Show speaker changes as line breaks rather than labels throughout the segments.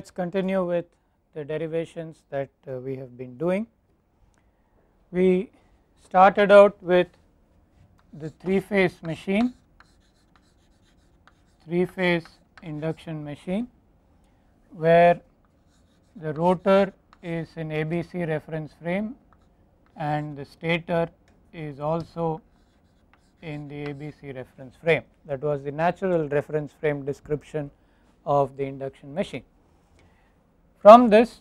let us continue with the derivations that uh, we have been doing. We started out with the 3 phase machine, 3 phase induction machine where the rotor is in ABC reference frame and the stator is also in the ABC reference frame that was the natural reference frame description of the induction machine. From this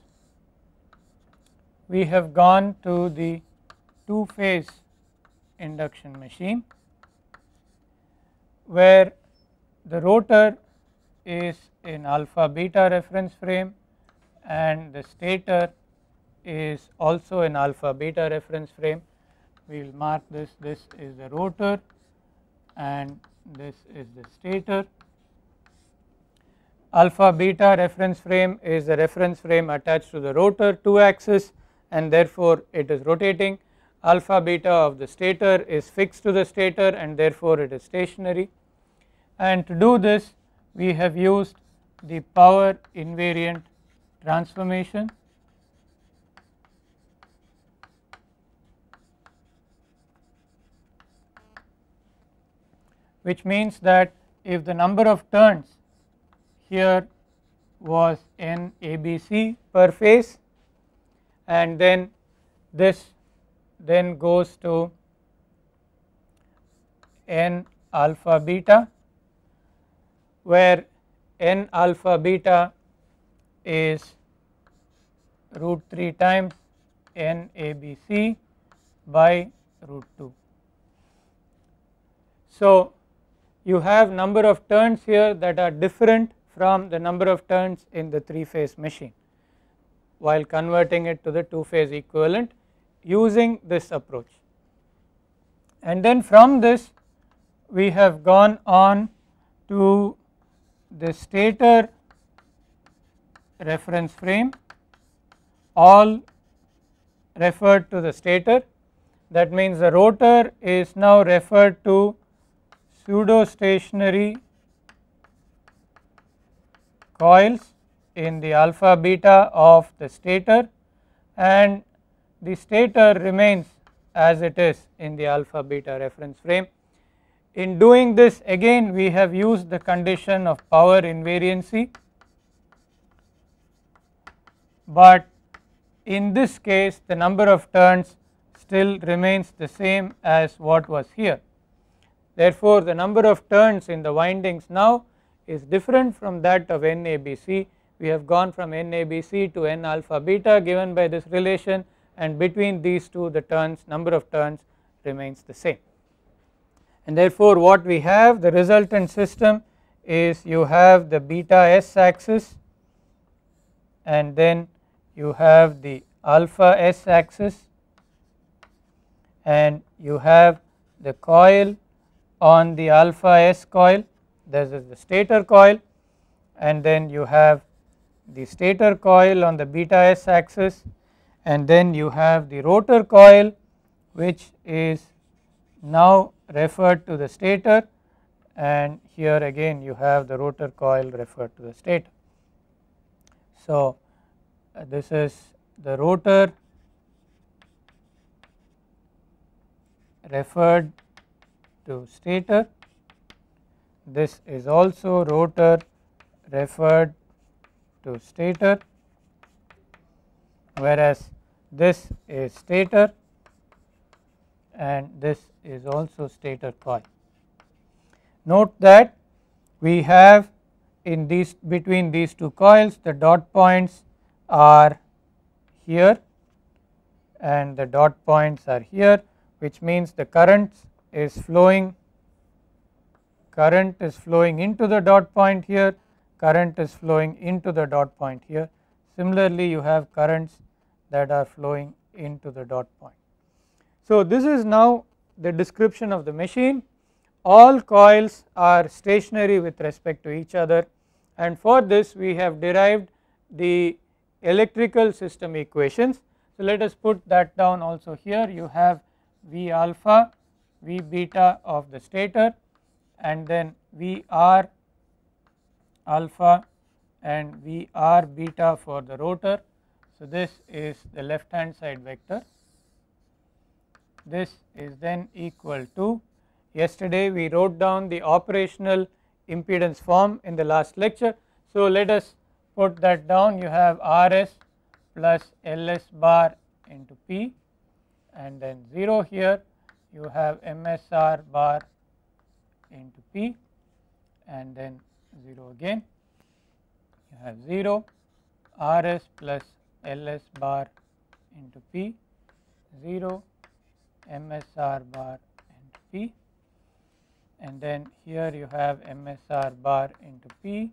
we have gone to the two phase induction machine where the rotor is in alpha beta reference frame and the stator is also in alpha beta reference frame. We will mark this, this is the rotor and this is the stator alpha beta reference frame is the reference frame attached to the rotor 2 axis and therefore it is rotating alpha beta of the stator is fixed to the stator and therefore it is stationary and to do this we have used the power invariant transformation which means that if the number of turns here was n ABC per phase and then this then goes to n alpha beta where n alpha beta is root 3 times n ABC by root 2. So, you have number of turns here that are different from the number of turns in the 3 phase machine while converting it to the 2 phase equivalent using this approach. And then from this we have gone on to the stator reference frame all referred to the stator that means the rotor is now referred to pseudo stationary coils in the alpha beta of the stator and the stator remains as it is in the alpha beta reference frame. In doing this again we have used the condition of power invariancy but in this case the number of turns still remains the same as what was here. Therefore, the number of turns in the windings now is different from that of NABC. We have gone from NABC to N alpha beta given by this relation and between these two the turns number of turns remains the same. And therefore what we have the resultant system is you have the beta s axis and then you have the alpha s axis and you have the coil on the alpha s coil this is the stator coil and then you have the stator coil on the beta s axis and then you have the rotor coil which is now referred to the stator and here again you have the rotor coil referred to the stator. So uh, this is the rotor referred to stator this is also rotor referred to stator whereas this is stator and this is also stator coil. Note that we have in these between these two coils the dot points are here and the dot points are here which means the current is flowing current is flowing into the dot point here, current is flowing into the dot point here. Similarly, you have currents that are flowing into the dot point. So, this is now the description of the machine. All coils are stationary with respect to each other and for this we have derived the electrical system equations. So, let us put that down also here you have V alpha, V beta of the stator and then V r alpha and V r beta for the rotor. So, this is the left hand side vector. This is then equal to yesterday we wrote down the operational impedance form in the last lecture. So, let us put that down you have Rs plus Ls bar into P and then 0 here you have MSR bar into P and then 0 again you have 0 RS plus LS bar into P 0 MSR bar into P and then here you have MSR bar into P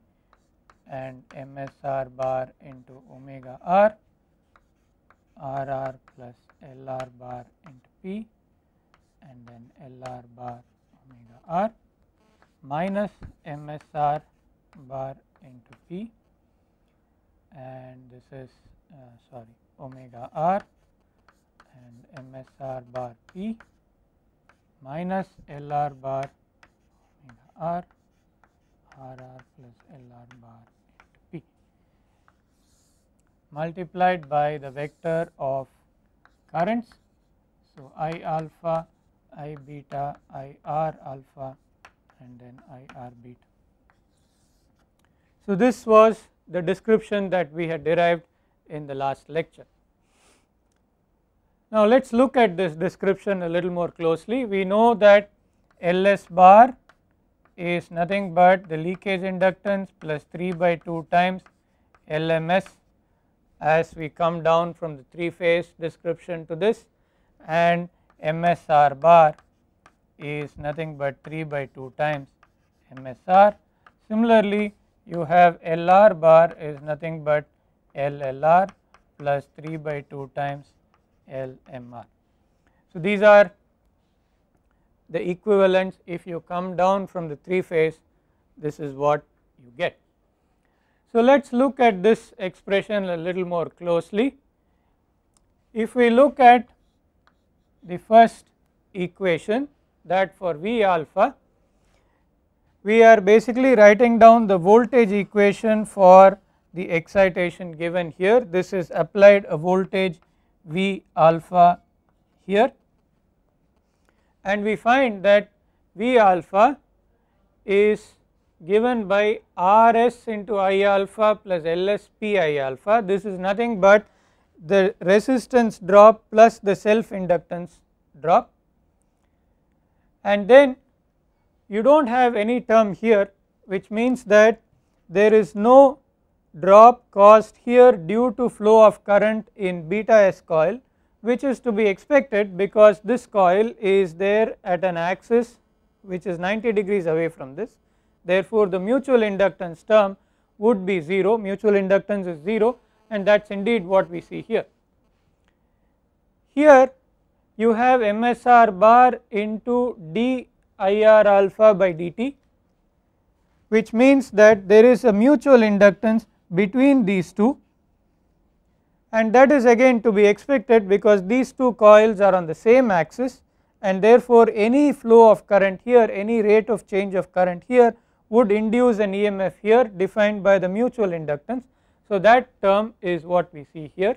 and MSR bar into omega R RR plus LR bar into P and then LR bar omega R minus MSR bar into P and this is uh, sorry omega r and MSR bar P minus LR bar omega r RR plus LR bar into P multiplied by the vector of currents. So, I alpha, I beta, I R alpha and then IR beta. So this was the description that we had derived in the last lecture. Now let us look at this description a little more closely. We know that LS bar is nothing but the leakage inductance plus 3 by 2 times LMS as we come down from the 3 phase description to this and MSR bar is nothing but 3 by 2 times MSR. Similarly, you have LR bar is nothing but LLR plus 3 by 2 times LMR. So, these are the equivalents if you come down from the 3 phase this is what you get. So, let us look at this expression a little more closely. If we look at the first equation that for V alpha we are basically writing down the voltage equation for the excitation given here. This is applied a voltage V alpha here and we find that V alpha is given by Rs into I alpha plus Ls Pi alpha. This is nothing but the resistance drop plus the self inductance drop and then you do not have any term here which means that there is no drop caused here due to flow of current in beta s coil which is to be expected because this coil is there at an axis which is 90 degrees away from this. Therefore, the mutual inductance term would be 0, mutual inductance is 0 and that is indeed what we see here. Here you have MSR bar into dIR alpha by dt which means that there is a mutual inductance between these two and that is again to be expected because these two coils are on the same axis and therefore any flow of current here any rate of change of current here would induce an EMF here defined by the mutual inductance. So that term is what we see here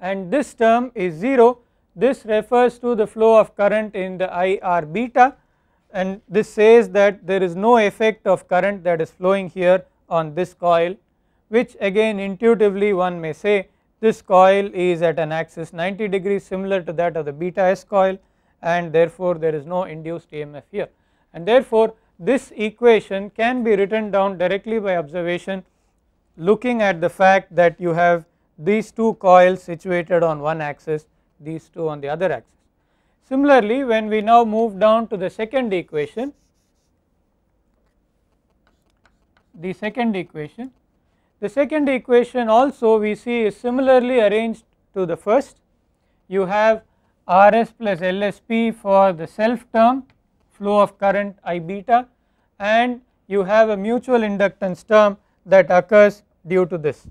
and this term is 0 this refers to the flow of current in the IR beta and this says that there is no effect of current that is flowing here on this coil which again intuitively one may say this coil is at an axis 90 degrees similar to that of the beta s coil and therefore there is no induced EMF here and therefore this equation can be written down directly by observation looking at the fact that you have these two coils situated on one axis these two on the other axis. Similarly, when we now move down to the second equation, the second equation, the second equation also we see is similarly arranged to the first. You have Rs plus LSP for the self term flow of current I beta and you have a mutual inductance term that occurs due to this.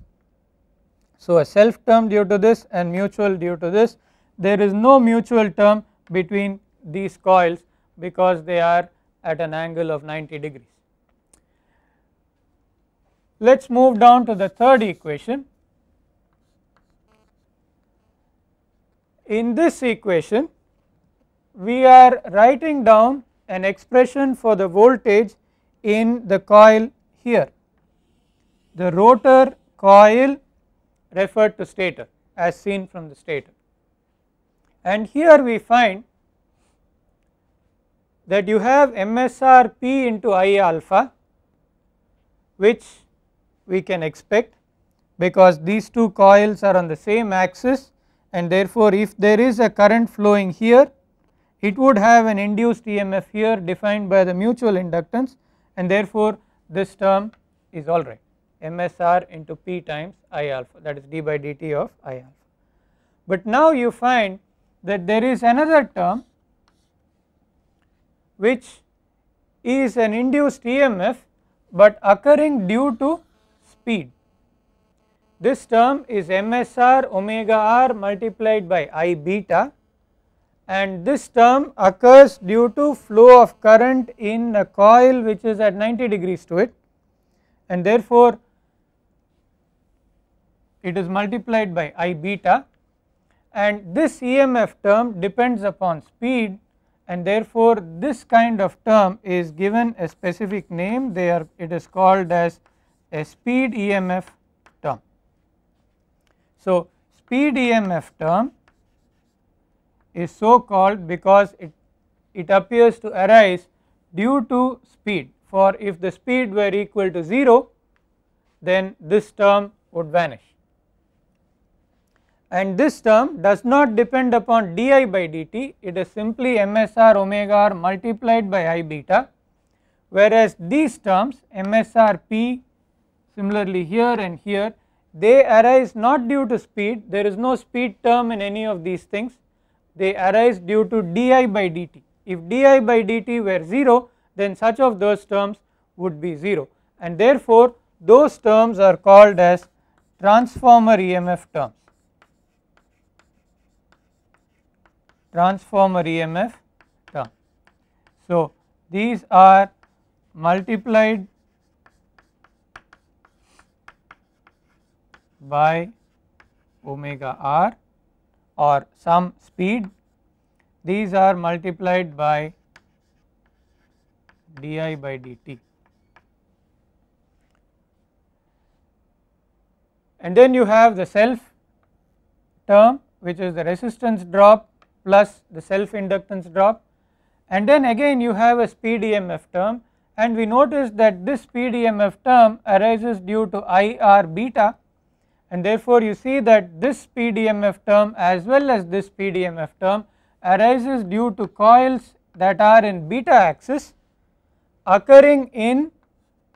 So, a self term due to this and mutual due to this there is no mutual term between these coils because they are at an angle of 90 degrees. Let us move down to the third equation. In this equation we are writing down an expression for the voltage in the coil here. The rotor coil referred to stator as seen from the stator and here we find that you have MSRP into I alpha which we can expect because these two coils are on the same axis and therefore if there is a current flowing here it would have an induced EMF here defined by the mutual inductance and therefore this term is alright MSR into P times I alpha that is d by dt of I alpha. But now you find that there is another term which is an induced EMF but occurring due to speed. This term is MSR omega r multiplied by I beta and this term occurs due to flow of current in a coil which is at 90 degrees to it and therefore it is multiplied by I beta and this EMF term depends upon speed and therefore this kind of term is given a specific name they are it is called as a speed EMF term. So speed EMF term is so called because it, it appears to arise due to speed for if the speed were equal to 0 then this term would vanish and this term does not depend upon di by dt it is simply msr omega r multiplied by i beta whereas these terms msr p similarly here and here they arise not due to speed there is no speed term in any of these things they arise due to di by dt if di by dt were 0 then such of those terms would be 0 and therefore those terms are called as transformer EMF terms. transformer EMF term. So, these are multiplied by omega r or some speed these are multiplied by di by dt. And then you have the self term which is the resistance drop plus the self inductance drop and then again you have a speed EMF term and we notice that this speed EMF term arises due to IR beta and therefore you see that this speed EMF term as well as this speed EMF term arises due to coils that are in beta axis occurring in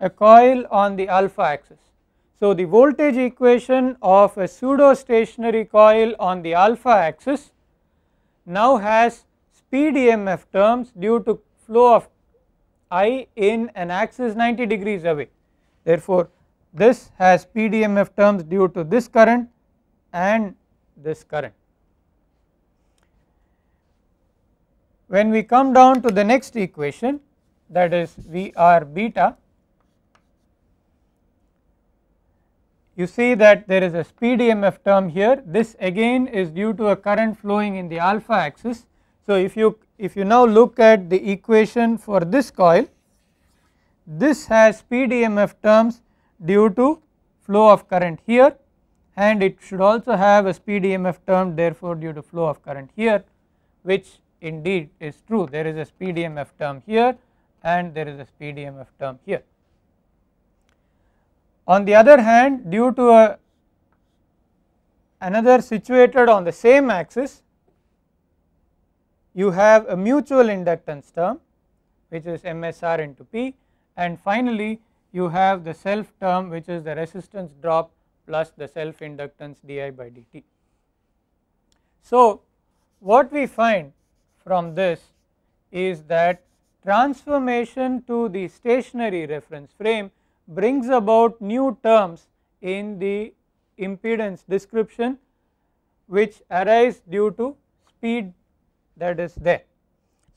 a coil on the alpha axis. So, the voltage equation of a pseudo stationary coil on the alpha axis now has speed EMF terms due to flow of I in an axis 90 degrees away. Therefore, this has speed EMF terms due to this current and this current. When we come down to the next equation that is Vr beta you see that there is a speed EMF term here this again is due to a current flowing in the alpha axis. So if you if you now look at the equation for this coil this has speed EMF terms due to flow of current here and it should also have a speed EMF term therefore due to flow of current here which indeed is true there is a speed EMF term here and there is a speed EMF term here. On the other hand due to a, another situated on the same axis you have a mutual inductance term which is MSR into P and finally you have the self term which is the resistance drop plus the self inductance di by dt. So what we find from this is that transformation to the stationary reference frame brings about new terms in the impedance description which arise due to speed that is there.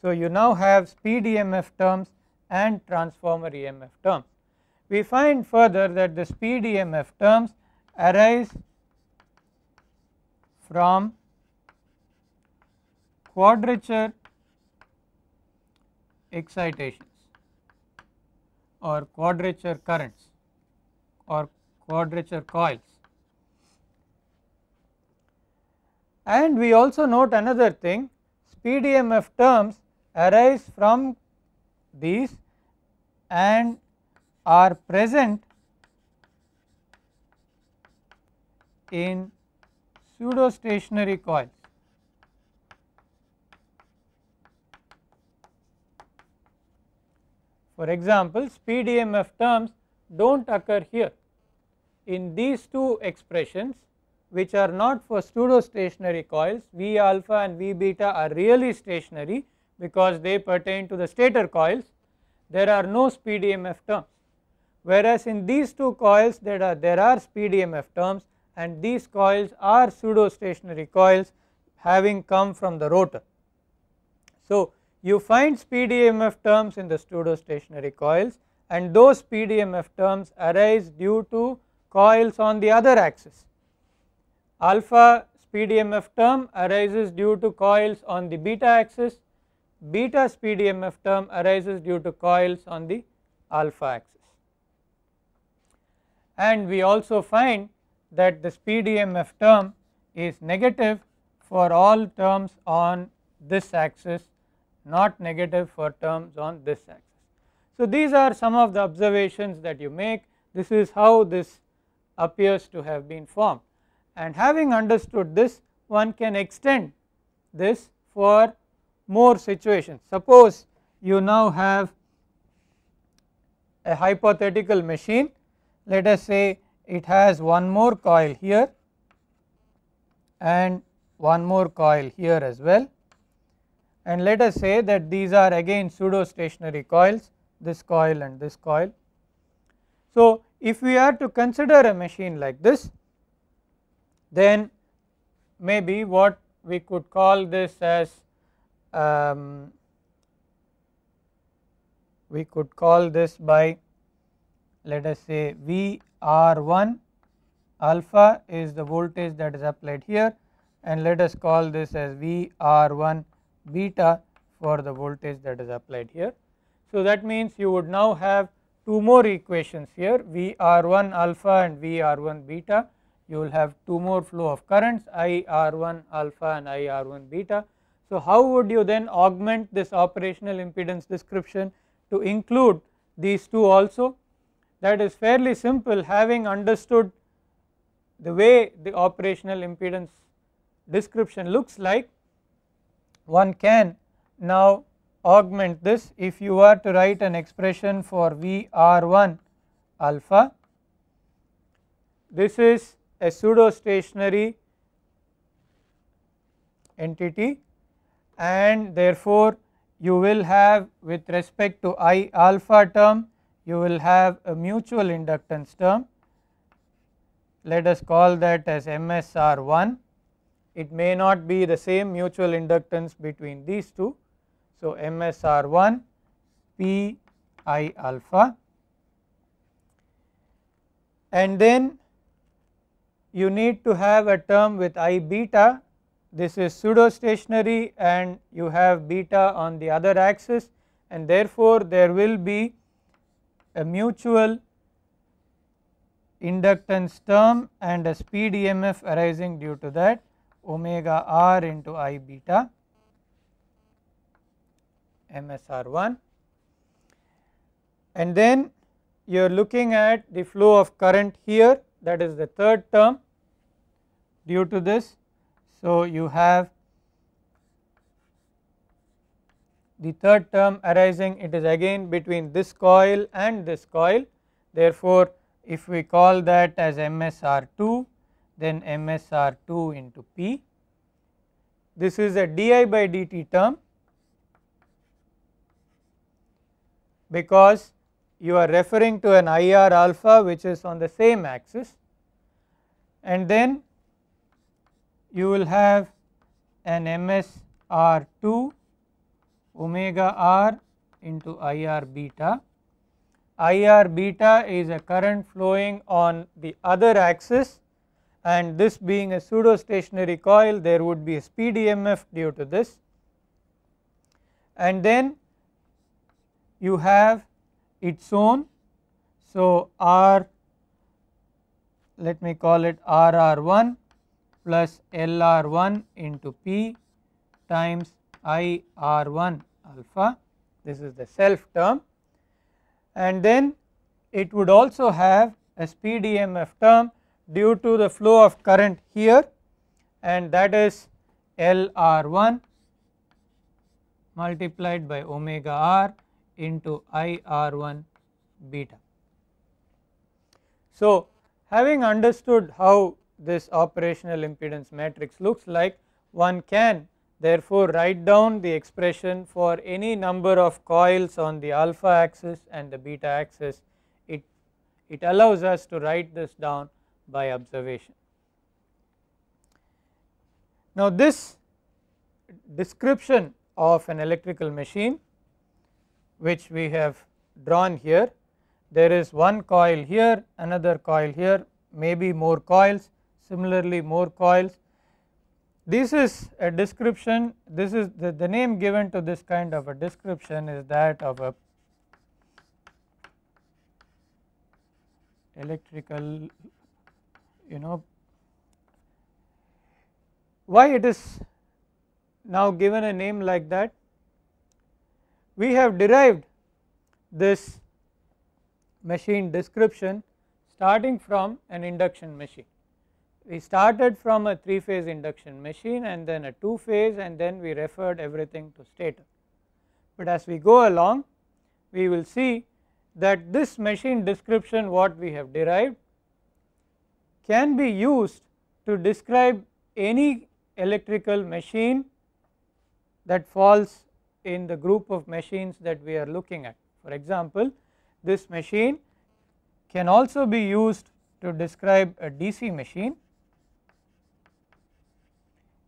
So, you now have speed EMF terms and transformer EMF terms. We find further that the speed EMF terms arise from quadrature excitation or quadrature currents or quadrature coils. And we also note another thing speed EMF terms arise from these and are present in pseudo stationary coils. For example, PDMF terms do not occur here. In these two expressions which are not for pseudo stationary coils V alpha and V beta are really stationary because they pertain to the stator coils there are no speed EMF terms whereas in these two coils there are, there are speed EMF terms and these coils are pseudo stationary coils having come from the rotor. So, you find speed EMF terms in the pseudo stationary coils and those speed EMF terms arise due to coils on the other axis. Alpha speed EMF term arises due to coils on the beta axis, beta speed EMF term arises due to coils on the alpha axis. And we also find that the speed EMF term is negative for all terms on this axis not negative for terms on this axis. So these are some of the observations that you make this is how this appears to have been formed and having understood this one can extend this for more situations. Suppose you now have a hypothetical machine let us say it has one more coil here and one more coil here as well and let us say that these are again pseudo stationary coils this coil and this coil. So, if we are to consider a machine like this then maybe what we could call this as um, we could call this by let us say V R 1 alpha is the voltage that is applied here and let us call this as V R 1 beta for the voltage that is applied here. So, that means you would now have two more equations here V r 1 alpha and V r 1 beta you will have two more flow of currents I r 1 alpha and I r 1 beta. So, how would you then augment this operational impedance description to include these two also that is fairly simple having understood the way the operational impedance description looks like one can now augment this if you are to write an expression for Vr1 alpha. This is a pseudo stationary entity and therefore you will have with respect to I alpha term you will have a mutual inductance term let us call that as MSR1 it may not be the same mutual inductance between these two. So, MSR1 P I alpha and then you need to have a term with I beta this is pseudo stationary and you have beta on the other axis and therefore there will be a mutual inductance term and a speed EMF arising due to that omega r into i beta MSR1 and then you are looking at the flow of current here that is the third term due to this. So, you have the third term arising it is again between this coil and this coil therefore, if we call that as MSR2 then MSR2 into P. This is a dI by dt term because you are referring to an IR alpha which is on the same axis and then you will have an MSR2 omega r into IR beta. IR beta is a current flowing on the other axis and this being a pseudo stationary coil there would be a speed EMF due to this and then you have its own so R let me call it RR1 plus LR1 into P times IR1 alpha this is the self term and then it would also have a speed EMF term due to the flow of current here and that is LR1 multiplied by omega r into IR1 beta. So, having understood how this operational impedance matrix looks like one can therefore write down the expression for any number of coils on the alpha axis and the beta axis it, it allows us to write this down by observation. Now, this description of an electrical machine which we have drawn here, there is one coil here, another coil here, maybe more coils, similarly more coils. This is a description, this is the, the name given to this kind of a description is that of a electrical you know why it is now given a name like that we have derived this machine description starting from an induction machine. We started from a 3 phase induction machine and then a 2 phase and then we referred everything to stator. But as we go along we will see that this machine description what we have derived can be used to describe any electrical machine that falls in the group of machines that we are looking at. For example, this machine can also be used to describe a DC machine.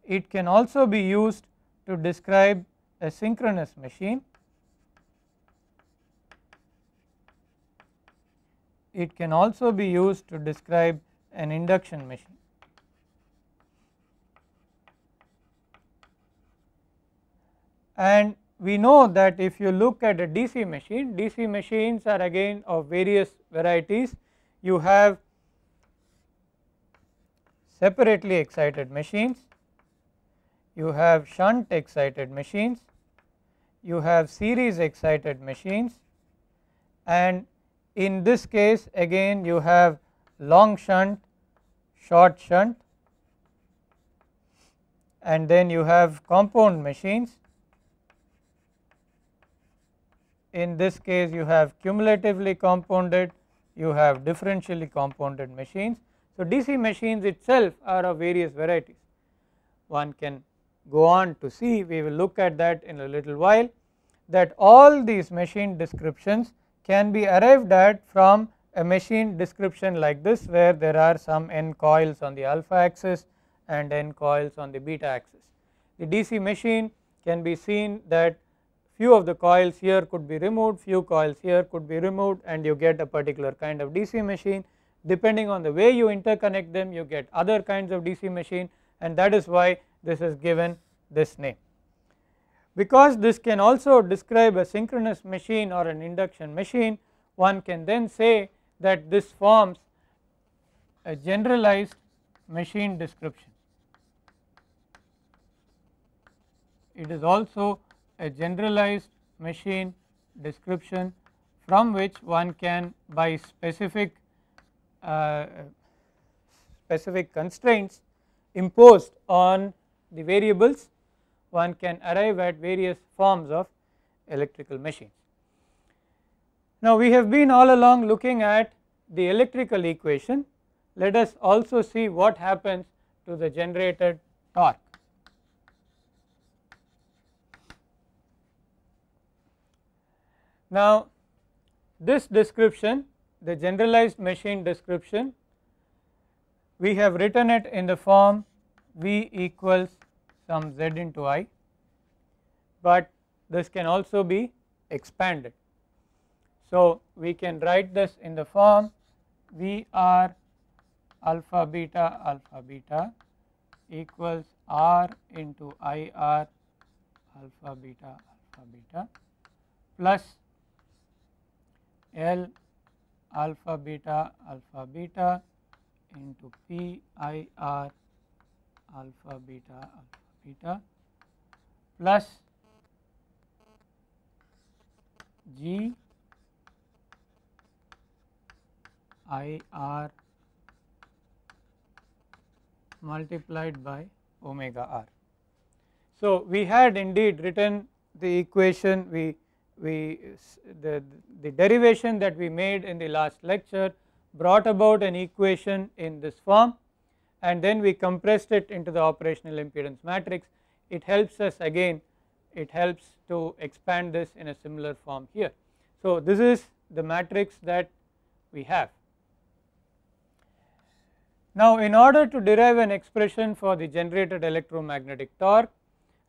It can also be used to describe a synchronous machine. It can also be used to describe an induction machine. And we know that if you look at a DC machine, DC machines are again of various varieties. You have separately excited machines, you have shunt excited machines, you have series excited machines and in this case again you have long shunt, short shunt and then you have compound machines. In this case you have cumulatively compounded, you have differentially compounded machines. So, DC machines itself are of various varieties. One can go on to see, we will look at that in a little while that all these machine descriptions can be arrived at from a machine description like this where there are some n coils on the alpha axis and n coils on the beta axis. The DC machine can be seen that few of the coils here could be removed, few coils here could be removed and you get a particular kind of DC machine. Depending on the way you interconnect them you get other kinds of DC machine and that is why this is given this name. Because this can also describe a synchronous machine or an induction machine one can then say that this forms a generalized machine description. It is also a generalized machine description from which one can by specific uh, specific constraints imposed on the variables one can arrive at various forms of electrical machines. Now we have been all along looking at the electrical equation. Let us also see what happens to the generated torque. Now this description, the generalized machine description, we have written it in the form V equals some Z into I, but this can also be expanded. So, we can write this in the form V r alpha beta alpha beta equals r into I r alpha beta alpha beta plus L alpha beta alpha beta into P I R alpha beta alpha beta plus G IR multiplied by omega r. So, we had indeed written the equation we we the, the derivation that we made in the last lecture brought about an equation in this form and then we compressed it into the operational impedance matrix. It helps us again it helps to expand this in a similar form here. So, this is the matrix that we have. Now, in order to derive an expression for the generated electromagnetic torque,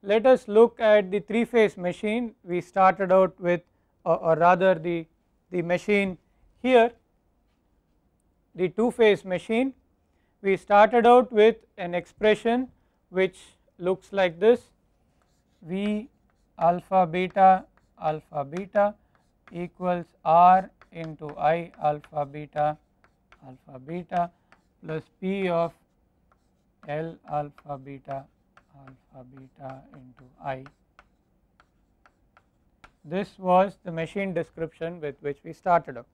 let us look at the three phase machine we started out with or, or rather the, the machine here, the two phase machine. We started out with an expression which looks like this V alpha beta alpha beta equals R into I alpha beta alpha beta plus P of L alpha beta alpha beta into I. This was the machine description with which we started up.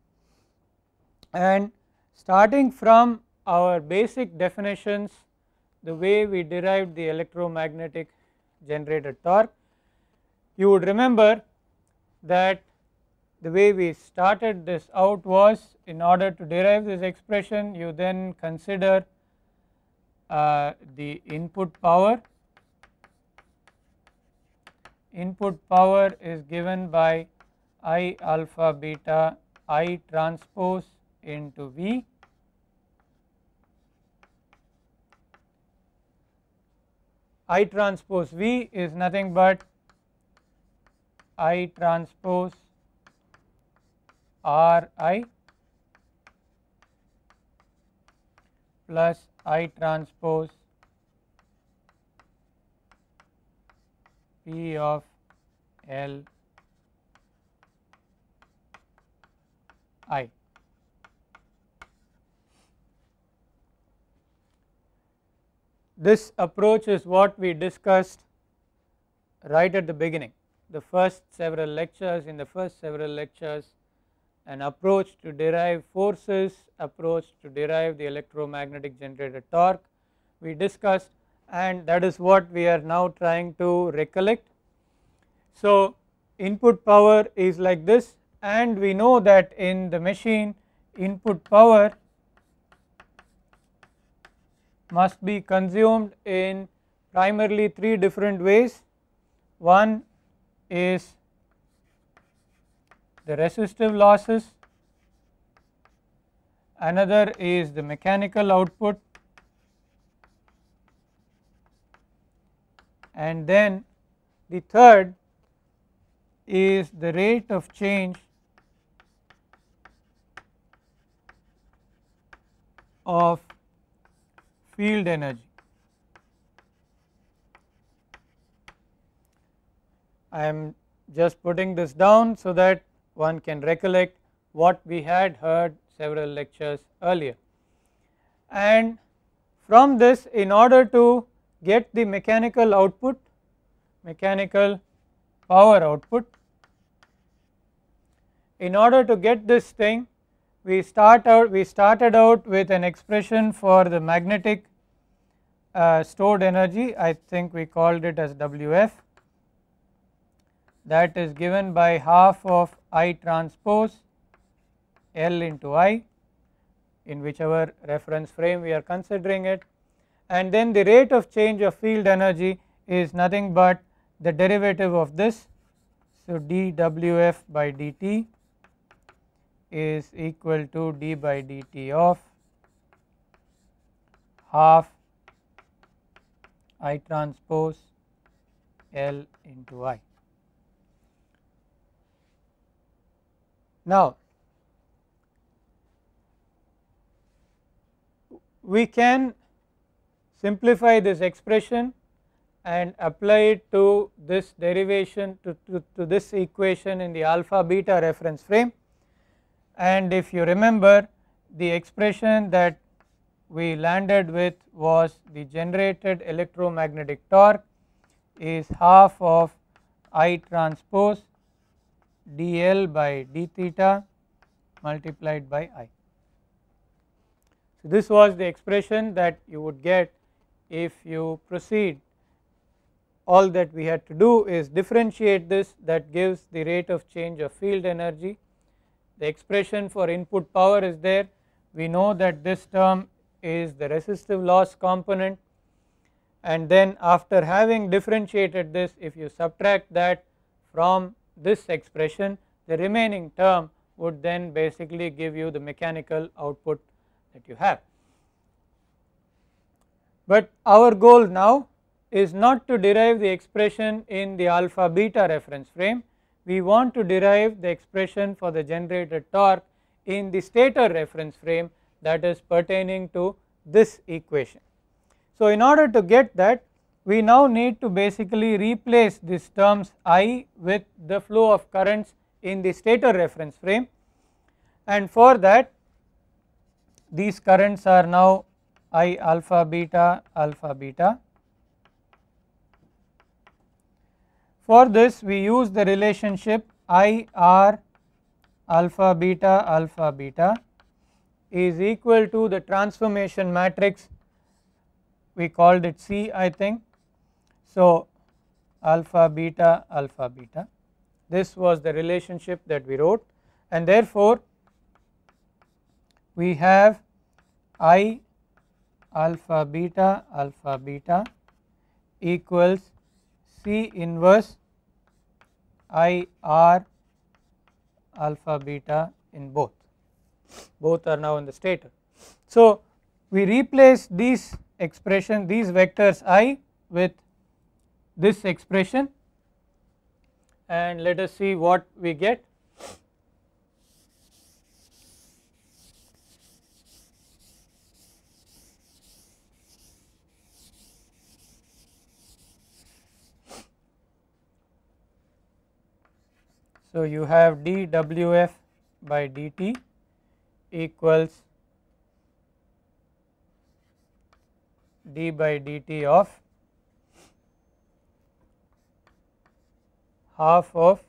And starting from our basic definitions, the way we derived the electromagnetic generated torque, you would remember that the way we started this out was in order to derive this expression you then consider uh, the input power. Input power is given by I alpha beta I transpose into V. I transpose V is nothing but I transpose R I plus I transpose P of L I. This approach is what we discussed right at the beginning the first several lectures in the first several lectures an approach to derive forces, approach to derive the electromagnetic generated torque we discussed and that is what we are now trying to recollect. So input power is like this and we know that in the machine input power must be consumed in primarily three different ways. One is the resistive losses, another is the mechanical output and then the third is the rate of change of field energy. I am just putting this down so that one can recollect what we had heard several lectures earlier. And from this in order to get the mechanical output, mechanical power output, in order to get this thing we start out we started out with an expression for the magnetic uh, stored energy I think we called it as WF that is given by half of I transpose L into I in whichever reference frame we are considering it and then the rate of change of field energy is nothing but the derivative of this. So, dWf by dt is equal to d by dt of half I transpose L into I. Now, we can simplify this expression and apply it to this derivation to, to, to this equation in the alpha beta reference frame and if you remember the expression that we landed with was the generated electromagnetic torque is half of I transpose dl by d theta multiplied by i. So, this was the expression that you would get if you proceed all that we had to do is differentiate this that gives the rate of change of field energy. The expression for input power is there we know that this term is the resistive loss component and then after having differentiated this if you subtract that from this expression the remaining term would then basically give you the mechanical output that you have. But our goal now is not to derive the expression in the alpha beta reference frame, we want to derive the expression for the generated torque in the stator reference frame that is pertaining to this equation. So in order to get that we now need to basically replace these terms I with the flow of currents in the stator reference frame and for that these currents are now I alpha beta alpha beta. For this we use the relationship I r alpha beta alpha beta is equal to the transformation matrix we called it C I think so, alpha beta alpha beta this was the relationship that we wrote and therefore we have I alpha beta alpha beta equals C inverse I R alpha beta in both, both are now in the stator. So, we replace these expression these vectors I with this expression and let us see what we get. So, you have dWf by dt equals d by dt of half of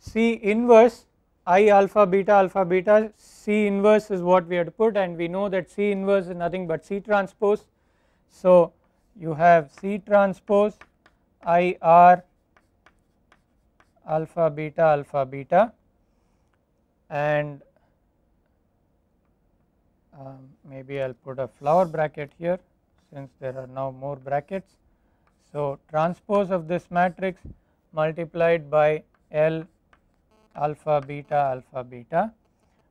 C inverse I alpha beta alpha beta C inverse is what we had to put and we know that C inverse is nothing but C transpose. So, you have C transpose I R alpha beta alpha beta and um, maybe I will put a flower bracket here since there are now more brackets so, transpose of this matrix multiplied by L alpha beta alpha beta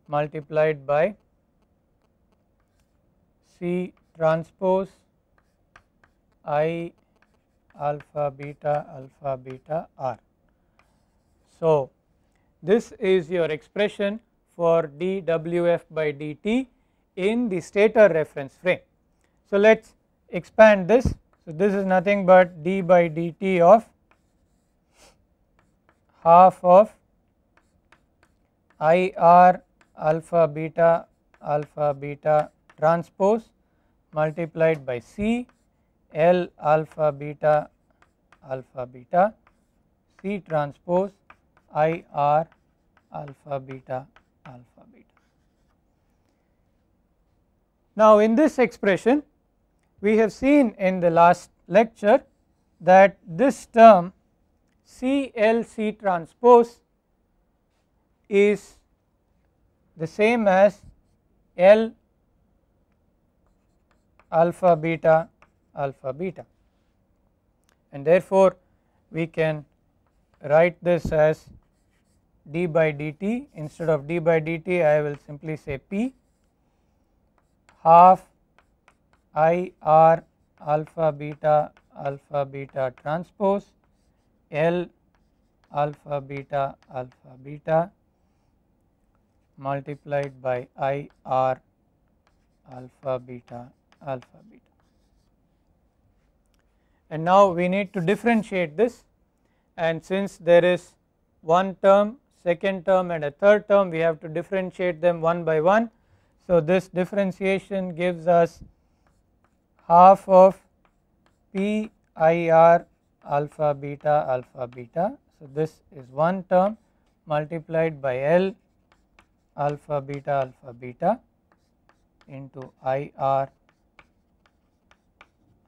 multiplied by C transpose I alpha beta alpha beta r. So, this is your expression for dWf by dt in the stator reference frame. So, let us expand this so, this is nothing but d by dt of half of I r alpha beta alpha beta transpose multiplied by C L alpha beta alpha beta C transpose I r alpha beta alpha beta. Now in this expression we have seen in the last lecture that this term CLC transpose is the same as L alpha beta alpha beta and therefore we can write this as d by dt instead of d by dt I will simply say p half I R alpha beta alpha beta transpose L alpha beta alpha beta multiplied by I R alpha beta alpha beta. And now we need to differentiate this and since there is one term, second term and a third term we have to differentiate them one by one. So this differentiation gives us half of p i r alpha beta alpha beta. So, this is one term multiplied by L alpha beta alpha beta into I r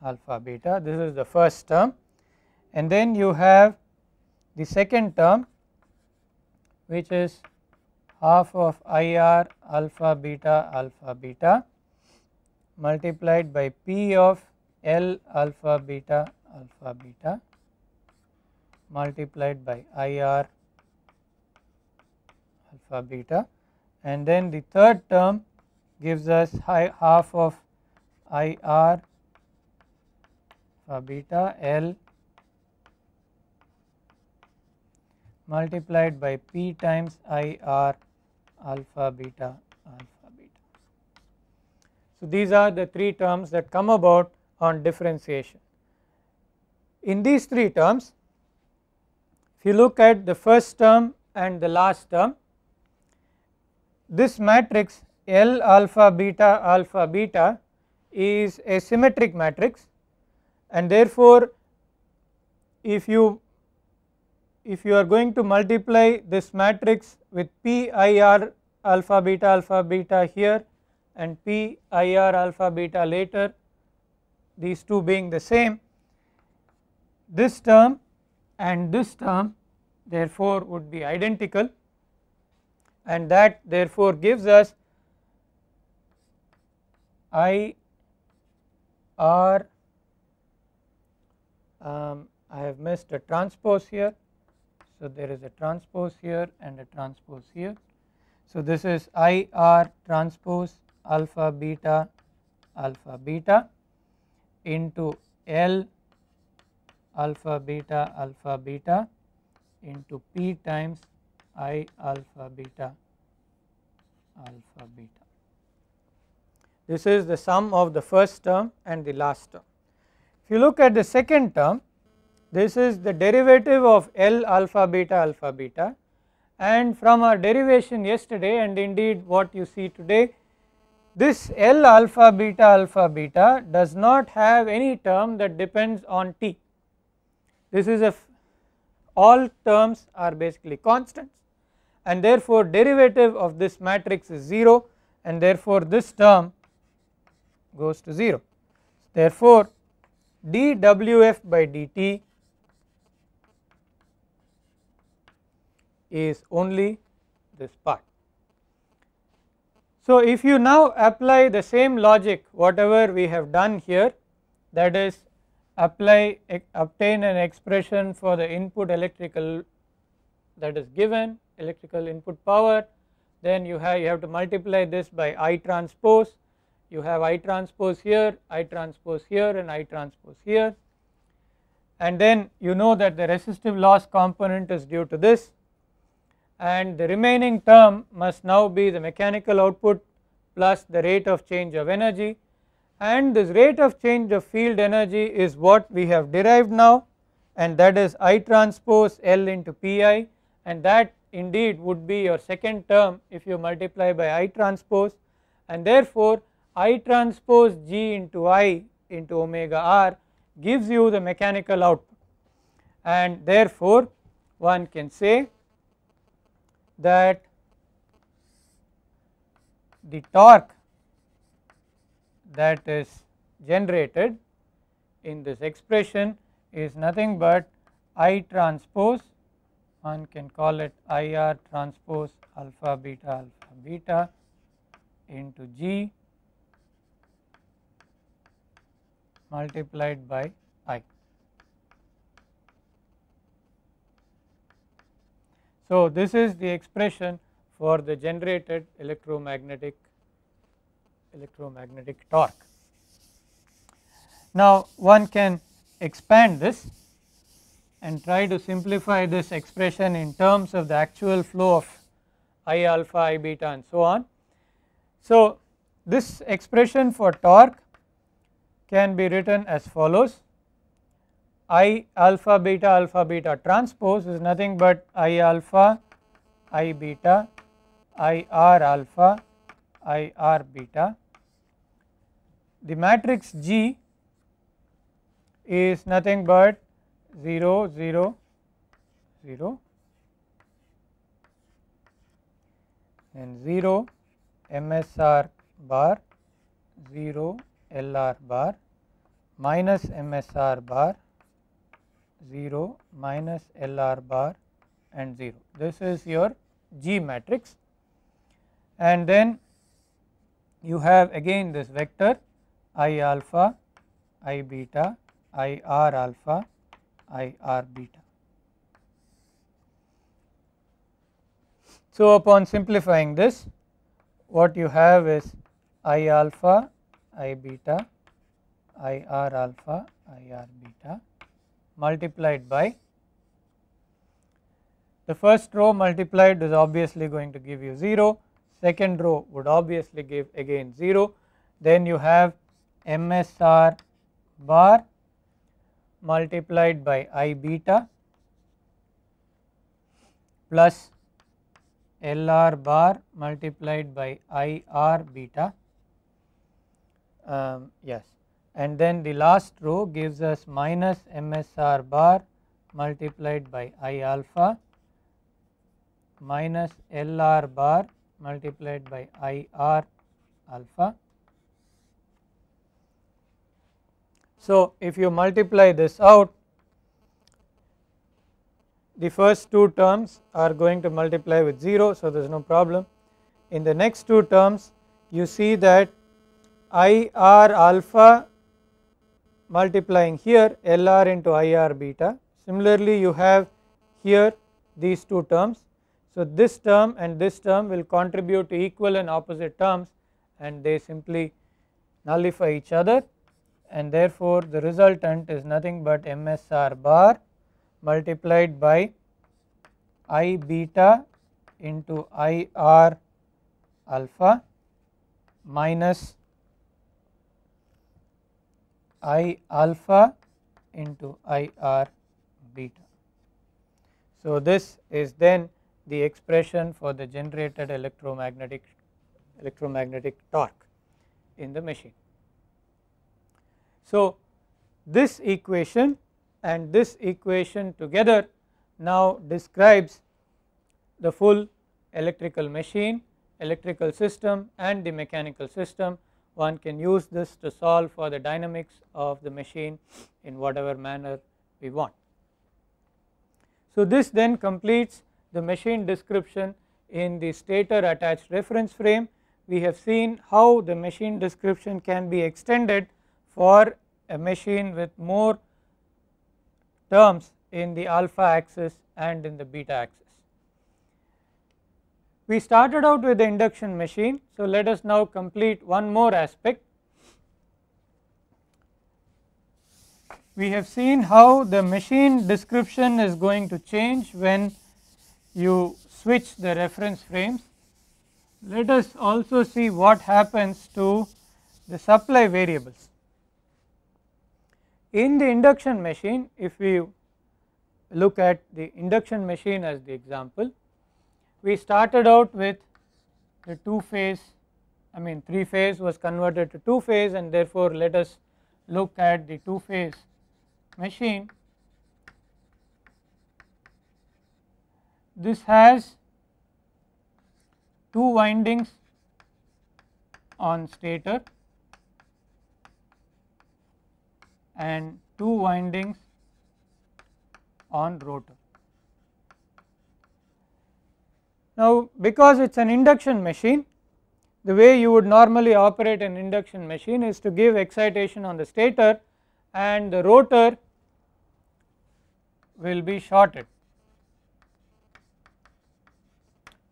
alpha beta this is the first term and then you have the second term which is half of I r alpha beta alpha beta multiplied by P of L alpha beta alpha beta multiplied by IR alpha beta and then the third term gives us half of IR alpha beta L multiplied by P times IR alpha beta so, these are the three terms that come about on differentiation. In these three terms, if you look at the first term and the last term, this matrix L alpha beta alpha beta is a symmetric matrix and therefore if you if you are going to multiply this matrix with PIR alpha beta alpha beta here and P I R alpha beta later these two being the same this term and this term therefore would be identical and that therefore gives us I R um, I have missed a transpose here. So, there is a transpose here and a transpose here. So, this is I R transpose alpha beta alpha beta into L alpha beta alpha beta into P times I alpha beta alpha beta. This is the sum of the first term and the last term. If you look at the second term, this is the derivative of L alpha beta alpha beta and from our derivation yesterday and indeed what you see today this L alpha beta alpha beta does not have any term that depends on t. This is a all terms are basically constants and therefore derivative of this matrix is 0 and therefore this term goes to 0. Therefore dWf by dt is only this part. So, if you now apply the same logic whatever we have done here that is apply obtain an expression for the input electrical that is given electrical input power then you have you have to multiply this by I transpose you have I transpose here I transpose here and I transpose here and then you know that the resistive loss component is due to this and the remaining term must now be the mechanical output plus the rate of change of energy and this rate of change of field energy is what we have derived now and that is I transpose L into Pi and that indeed would be your second term if you multiply by I transpose and therefore I transpose G into I into omega r gives you the mechanical output and therefore one can say that the torque that is generated in this expression is nothing but I transpose one can call it IR transpose alpha beta alpha beta into G multiplied by So, this is the expression for the generated electromagnetic electromagnetic torque. Now, one can expand this and try to simplify this expression in terms of the actual flow of I alpha, I beta and so on. So, this expression for torque can be written as follows I alpha beta alpha beta transpose is nothing but I alpha I beta I r alpha I r beta. The matrix G is nothing but 0 0 0 and 0 MSR bar 0 LR bar minus MSR bar 0 minus LR bar and 0. This is your G matrix and then you have again this vector I alpha, I beta, I R alpha, I R beta. So, upon simplifying this what you have is I alpha, I beta, I R alpha, I R beta multiplied by the first row multiplied is obviously going to give you 0, second row would obviously give again 0. Then you have MSR bar multiplied by I beta plus LR bar multiplied by IR beta um, yes and then the last row gives us minus MSR bar multiplied by I alpha minus LR bar multiplied by IR alpha. So, if you multiply this out the first two terms are going to multiply with 0 so there is no problem. In the next two terms you see that IR alpha multiplying here LR into IR beta. Similarly, you have here these two terms. So, this term and this term will contribute to equal and opposite terms and they simply nullify each other and therefore, the resultant is nothing but MSR bar multiplied by I beta into IR alpha minus I alpha into I r beta. So this is then the expression for the generated electromagnetic electromagnetic torque in the machine. So this equation and this equation together now describes the full electrical machine, electrical system and the mechanical system one can use this to solve for the dynamics of the machine in whatever manner we want. So this then completes the machine description in the stator attached reference frame. We have seen how the machine description can be extended for a machine with more terms in the alpha axis and in the beta axis. We started out with the induction machine, so let us now complete one more aspect. We have seen how the machine description is going to change when you switch the reference frames. Let us also see what happens to the supply variables. In the induction machine, if we look at the induction machine as the example, we started out with the 2 phase I mean 3 phase was converted to 2 phase and therefore let us look at the 2 phase machine. This has 2 windings on stator and 2 windings on rotor. Now, because it is an induction machine the way you would normally operate an induction machine is to give excitation on the stator and the rotor will be shorted.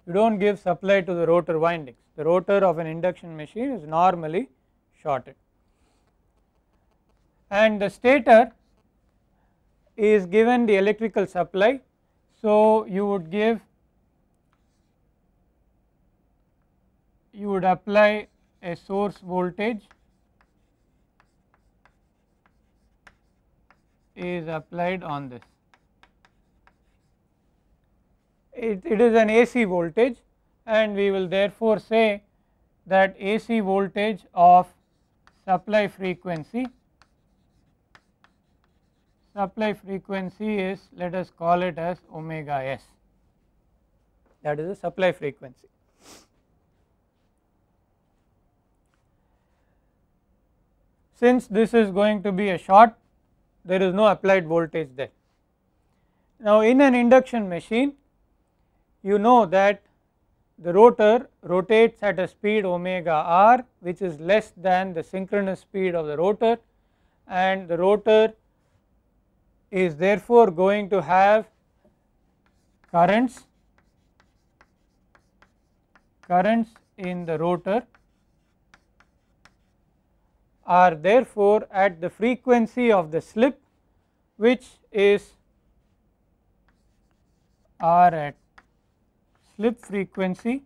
You do not give supply to the rotor windings, the rotor of an induction machine is normally shorted and the stator is given the electrical supply. So, you would give you would apply a source voltage is applied on this. It, it is an AC voltage and we will therefore say that AC voltage of supply frequency supply frequency is let us call it as omega s that is the supply frequency. Since this is going to be a short there is no applied voltage there. Now in an induction machine you know that the rotor rotates at a speed omega r which is less than the synchronous speed of the rotor and the rotor is therefore going to have currents currents in the rotor are therefore at the frequency of the slip which is r at slip frequency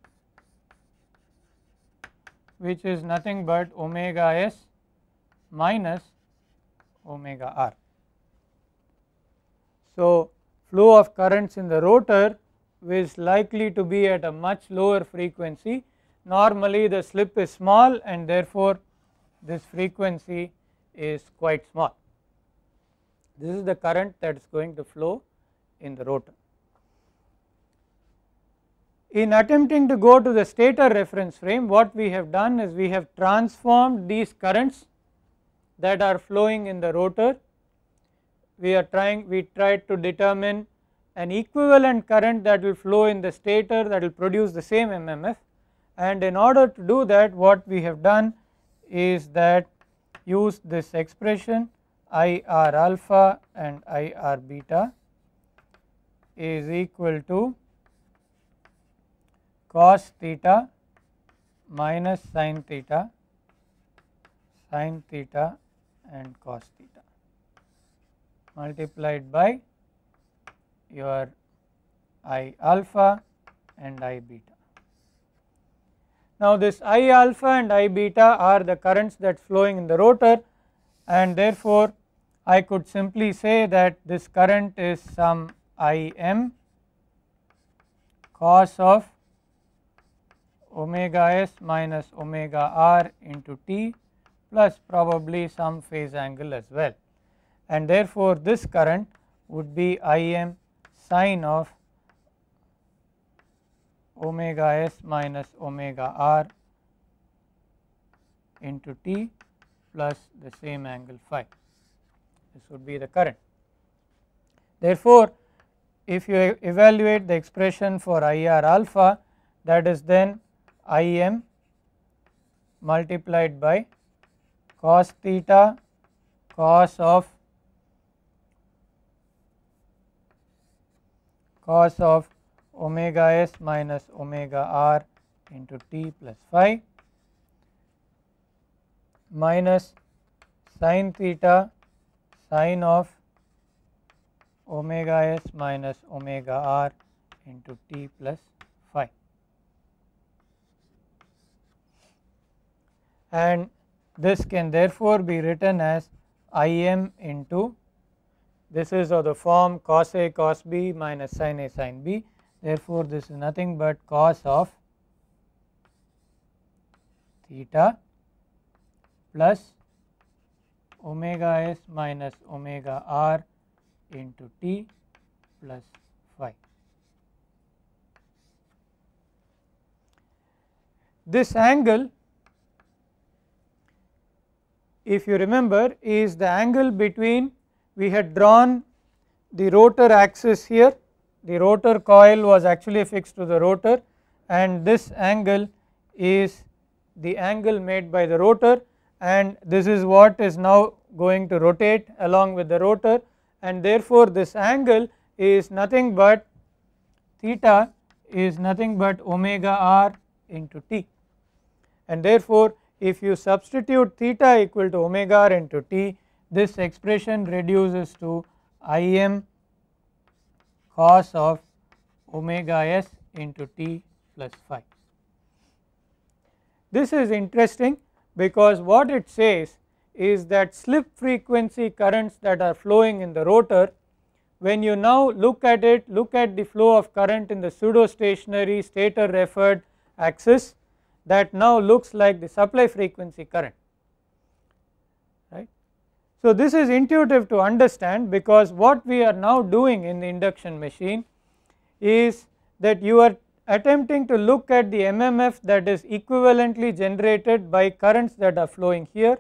which is nothing but omega s minus omega r. So, flow of currents in the rotor is likely to be at a much lower frequency normally the slip is small and therefore this frequency is quite small. This is the current that is going to flow in the rotor. In attempting to go to the stator reference frame what we have done is we have transformed these currents that are flowing in the rotor. We are trying we tried to determine an equivalent current that will flow in the stator that will produce the same MMF and in order to do that what we have done is that use this expression IR alpha and IR beta is equal to cos theta minus sin theta sin theta and cos theta multiplied by your I alpha and I beta. Now this I alpha and I beta are the currents that flowing in the rotor and therefore I could simply say that this current is some Im cos of omega s minus omega r into t plus probably some phase angle as well and therefore this current would be Im sine of omega s minus omega r into t plus the same angle phi this would be the current. Therefore, if you evaluate the expression for IR alpha that is then IM multiplied by cos theta cos of cos of omega s minus omega r into t plus phi minus sine theta sine of omega s minus omega r into t plus phi. And this can therefore be written as Im into this is of the form cos A cos B minus sin A sin B therefore, this is nothing but cos of theta plus omega s minus omega r into t plus phi. This angle if you remember is the angle between we had drawn the rotor axis here the rotor coil was actually fixed to the rotor and this angle is the angle made by the rotor and this is what is now going to rotate along with the rotor and therefore this angle is nothing but theta is nothing but omega r into t and therefore if you substitute theta equal to omega r into t this expression reduces to Im cos of omega s into t plus phi. This is interesting because what it says is that slip frequency currents that are flowing in the rotor when you now look at it look at the flow of current in the pseudo stationary stator referred axis that now looks like the supply frequency current. So, this is intuitive to understand because what we are now doing in the induction machine is that you are attempting to look at the MMF that is equivalently generated by currents that are flowing here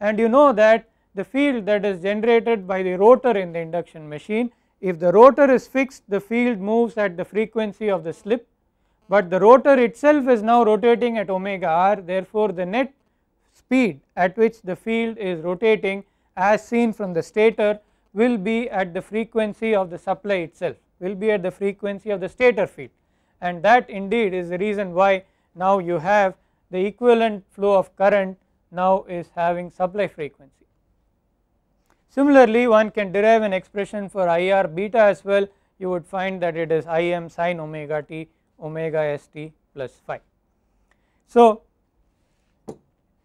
and you know that the field that is generated by the rotor in the induction machine if the rotor is fixed the field moves at the frequency of the slip but the rotor itself is now rotating at omega r therefore the net speed at which the field is rotating as seen from the stator will be at the frequency of the supply itself will be at the frequency of the stator field and that indeed is the reason why now you have the equivalent flow of current now is having supply frequency. Similarly one can derive an expression for IR beta as well you would find that it is Im sin omega t omega st plus phi. So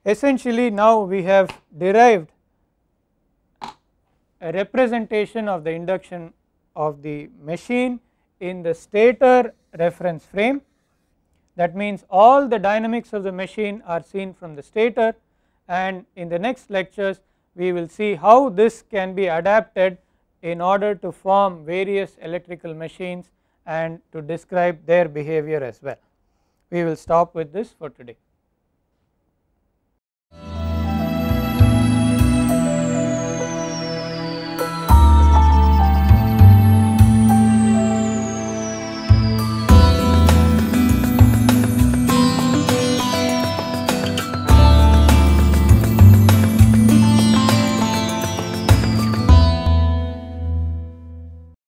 essentially now we have derived a representation of the induction of the machine in the stator reference frame. That means all the dynamics of the machine are seen from the stator and in the next lectures we will see how this can be adapted in order to form various electrical machines and to describe their behavior as well. We will stop with this for today.